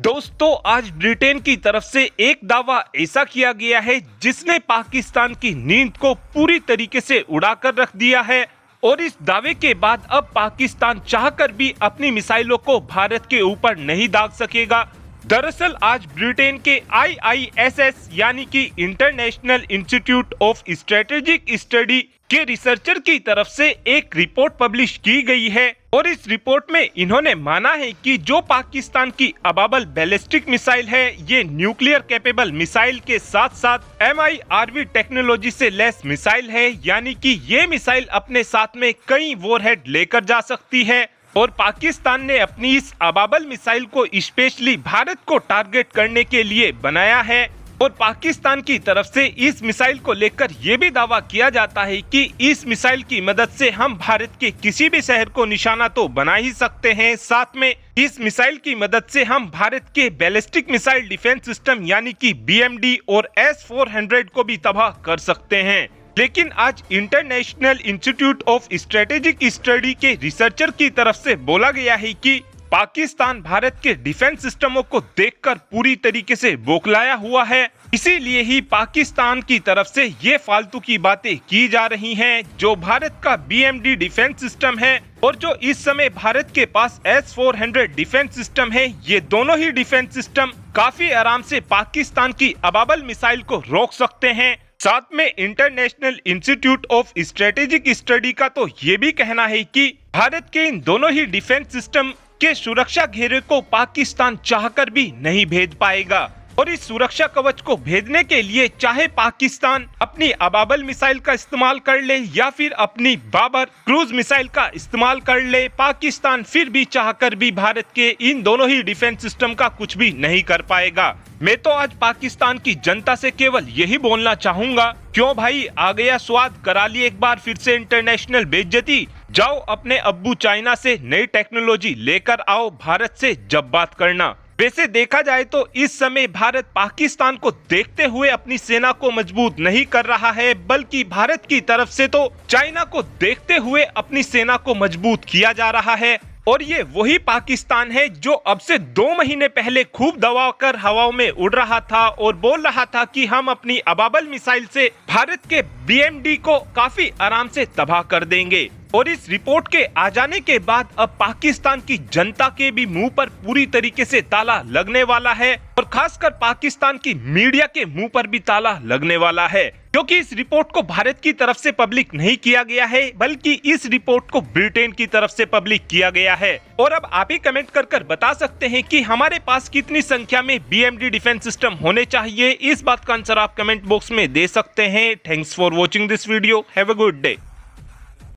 दोस्तों आज ब्रिटेन की तरफ से एक दावा ऐसा किया गया है जिसने पाकिस्तान की नींद को पूरी तरीके से उड़ाकर रख दिया है और इस दावे के बाद अब पाकिस्तान चाहकर भी अपनी मिसाइलों को भारत के ऊपर नहीं दाग सकेगा दरअसल आज ब्रिटेन के आईआईएसएस यानी कि International Institute of Strategic Study के रिसर्चर की तरफ से एक रिपोर्ट पब्लिश की गई है और इस रिपोर्ट में इन्होंने माना है कि जो पाकिस्तान की अबाबल बैलिस्टिक मिसाइल है ये न्यूक्लियर कैपेबल मिसाइल के साथ साथ एम आई टेक्नोलॉजी से लेस मिसाइल है यानी कि ये मिसाइल अपने साथ में कई वोरहेड लेकर जा सकती है और पाकिस्तान ने अपनी इस अबाबल मिसाइल को स्पेशली भारत को टारगेट करने के लिए बनाया है और पाकिस्तान की तरफ से इस मिसाइल को लेकर यह भी दावा किया जाता है कि इस मिसाइल की मदद से हम भारत के किसी भी शहर को निशाना तो बना ही सकते हैं साथ में इस मिसाइल की मदद से हम भारत के बैलिस्टिक मिसाइल डिफेंस सिस्टम यानी कि बी और एस फोर को भी तबाह कर सकते हैं लेकिन आज International Institute of Strategic Study के रिसर्चर की तरफ से बोला गया है कि पाकिस्तान भारत के डिफेंस सिस्टमों को देखकर पूरी तरीके से बोखलाया हुआ है इसीलिए ही पाकिस्तान की तरफ से ये फालतू की बातें की जा रही हैं जो भारत का बीएमडी डिफेंस सिस्टम है और जो इस समय भारत के पास S four hundred defence system है ये दोनों ही डिफेंस सिस्टम काफी आराम से पाकिस्तान की अबाबल मिसाइल को रोक सकते हैं साथ में International Institute of Strategic Study का तो ये भी कहना है कि भारत के इन दोनों ही डिफेंस सिस्टम के सुरक्षा घेरे को पाकिस्तान चाहकर भी नहीं भेज पाएगा और इस सुरक्षा कवच को भेदने के लिए चाहे पाकिस्तान अपनी अबाबल मिसाइल का इस्तेमाल कर ले या फिर अपनी बाबर क्रूज मिसाइल का इस्तेमाल कर ले पाकिस्तान फिर भी चाहकर भी भारत के इन दोनों ही डिफेंस सिस्टम का कुछ भी नहीं कर पाएगा मैं तो आज पाकिस्तान की जनता से केवल यही बोलना चाहूँगा क्यों भाई आ गया स्वाद करा ली एक बार फिर से इंटरनेशनल बेजती जाओ अपने अब्बू चाइना से नई टेक्नोलॉजी लेकर आओ भारत से जब बात करना वैसे देखा जाए तो इस समय भारत पाकिस्तान को देखते हुए अपनी सेना को मजबूत नहीं कर रहा है बल्कि भारत की तरफ से तो चाइना को देखते हुए अपनी सेना को मजबूत किया जा रहा है और ये वही पाकिस्तान है जो अब से दो महीने पहले खूब दबाव कर हवाओं में उड़ रहा था और बोल रहा था कि हम अपनी अबाबल मिसाइल से भारत के बीएमडी को काफी आराम से तबाह कर देंगे और इस रिपोर्ट के आ जाने के बाद अब पाकिस्तान की जनता के भी मुंह पर पूरी तरीके से ताला लगने वाला है और खासकर पाकिस्तान की मीडिया के मुंह पर भी ताला लगने वाला है क्योंकि इस रिपोर्ट को भारत की तरफ से पब्लिक नहीं किया गया है बल्कि इस रिपोर्ट को ब्रिटेन की तरफ से पब्लिक किया गया है और अब आप ही कमेंट कर कर बता सकते हैं कि हमारे पास कितनी संख्या में बी डिफेंस सिस्टम होने चाहिए इस बात का आंसर आप कमेंट बॉक्स में दे सकते हैं thanks for watching this video have a good day